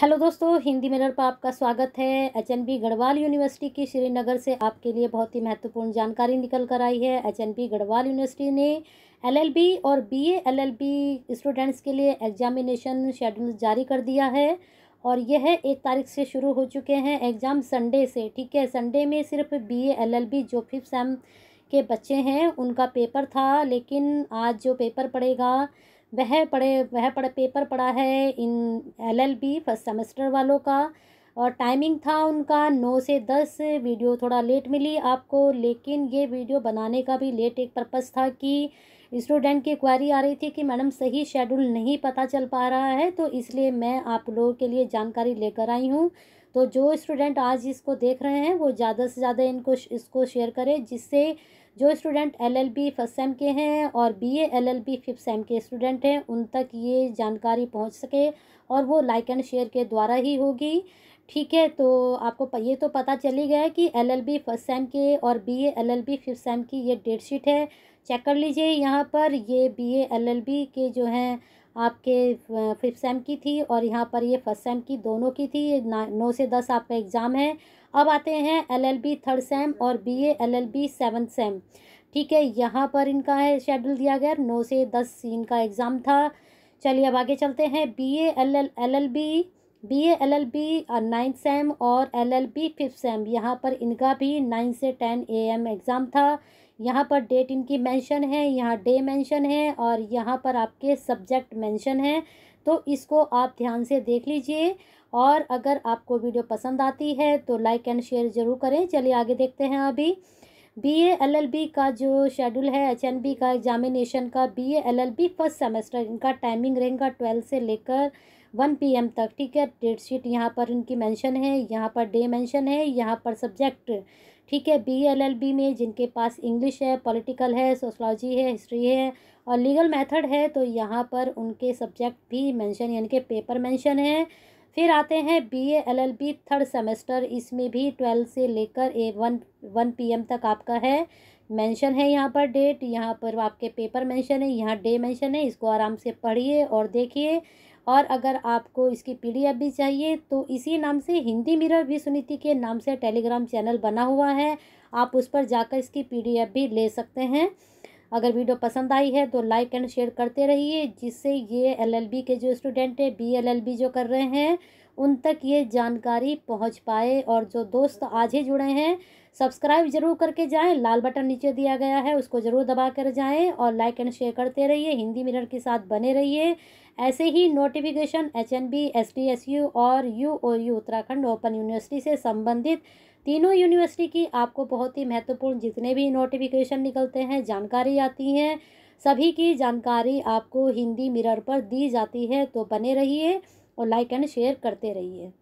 hello दोस्तों Hindi mirror पर आपका स्वागत है H N B Garhwal university की श्रीनगर से आपके लिए बहुत ही महत्वपूर्ण जानकारी निकल कर आई है H N B Garhwal university ने एलएलबी और बीए एलएलबी स्टूडेंट्स के लिए एग्जामिनेशन शेड्यूल जारी कर दिया है और यह एक तारीख से शुरू हो चुके हैं एग्ज़ाम संडे से ठीक है संडे में सिर्फ बी ए जो फिफ्थ सेम के बच्चे हैं उनका पेपर था लेकिन आज जो पेपर पड़ेगा वह पढ़े वह पढ़ पेपर पड़ा है इन एलएलबी फर्स्ट सेमेस्टर वालों का और टाइमिंग था उनका नौ से दस वीडियो थोड़ा लेट मिली आपको लेकिन ये वीडियो बनाने का भी लेट एक पर्पज़ था कि स्टूडेंट की क्वारी आ रही थी कि मैडम सही शेड्यूल नहीं पता चल पा रहा है तो इसलिए मैं आप लोगों के लिए जानकारी लेकर आई हूँ तो जो स्टूडेंट आज इसको देख रहे हैं वो ज़्यादा से ज़्यादा इनको इसको शेयर करें जिससे जो स्टूडेंट एलएलबी फर्स्ट सेम के हैं और बीए एलएलबी फिफ्थ सेम के स्टूडेंट हैं उन तक ये जानकारी पहुंच सके और वो लाइक एंड शेयर के द्वारा ही होगी ठीक है तो आपको ये तो पता चली गया कि एलएलबी फर्स्ट सेम के और बीए एलएलबी फिफ्थ सेम की ये डेट शीट है चेक कर लीजिए यहाँ पर ये एल बी के जो हैं आपके फिफ्थ सेम की थी और यहाँ पर ये फर्स्ट सेम की दोनों की थी नौ से दस आपका एग्ज़ाम है अब आते हैं एलएलबी थर्ड सेम और बीए एलएलबी सेवन्थ सेम ठीक है यहाँ पर इनका है शेड्यूल दिया गया नौ से दस इनका एग्ज़ाम था चलिए अब आगे चलते हैं B A L L L L B B L L B ninth sem और L L B fifth sem यहाँ पर इनका भी नाइन से टेन ए एम एग्ज़ाम था यहाँ पर डेट इनकी मेंशन है यहाँ डे मेंशन है और यहाँ पर आपके सब्जेक्ट मेंशन है तो इसको आप ध्यान से देख लीजिए और अगर आपको वीडियो पसंद आती है तो लाइक एंड शेयर ज़रूर करें चलिए आगे देखते हैं अभी बीए एलएलबी का जो शेड्यूल है एचएनबी का एग्जामिनेशन का बीए एलएलबी फर्स्ट सेमेस्टर इनका टाइमिंग रहेगा ट्वेल्व से लेकर वन पीएम तक ठीक है डेट शीट यहाँ पर इनकी मेंशन है यहाँ पर डे मेंशन है यहाँ पर सब्जेक्ट ठीक है बी एल एल बी में जिनके पास इंग्लिश है पॉलिटिकल है सोशलॉजी है हिस्ट्री है और लीगल मेथड है तो यहाँ पर उनके सब्जेक्ट भी मेंशन यानी कि पेपर मेंशन है फिर आते हैं B A L L B third semester इसमें भी ट्वेल्व से लेकर a one one P M तक आपका है मेंशन है यहाँ पर डेट यहाँ पर आपके पेपर मेंशन है यहाँ डे मेंशन है इसको आराम से पढ़िए और देखिए और अगर आपको इसकी पीडीएफ भी चाहिए तो इसी नाम से हिंदी मिरर विश्वनीति के नाम से टेलीग्राम चैनल बना हुआ है आप उस पर जाकर इसकी पीडीएफ भी ले सकते हैं अगर वीडियो पसंद आई है तो लाइक एंड शेयर करते रहिए जिससे ये एलएलबी के जो स्टूडेंट हैं बी बीएलएलबी जो कर रहे हैं उन तक ये जानकारी पहुंच पाए और जो दोस्त आज ही जुड़े हैं सब्सक्राइब जरूर करके जाएं लाल बटन नीचे दिया गया है उसको ज़रूर दबा कर जाएँ और लाइक एंड शेयर करते रहिए हिंदी मिरर के साथ बने रहिए ऐसे ही notification H N B S S U और U O U Uttarakhand open university से संबंधित तीनों यूनिवर्सिटी की आपको बहुत ही महत्वपूर्ण जितने भी नोटिफिकेशन निकलते हैं जानकारी आती है सभी की जानकारी आपको हिंदी मिरर पर दी जाती है तो बने रहिए और लाइक एंड शेयर करते रहिए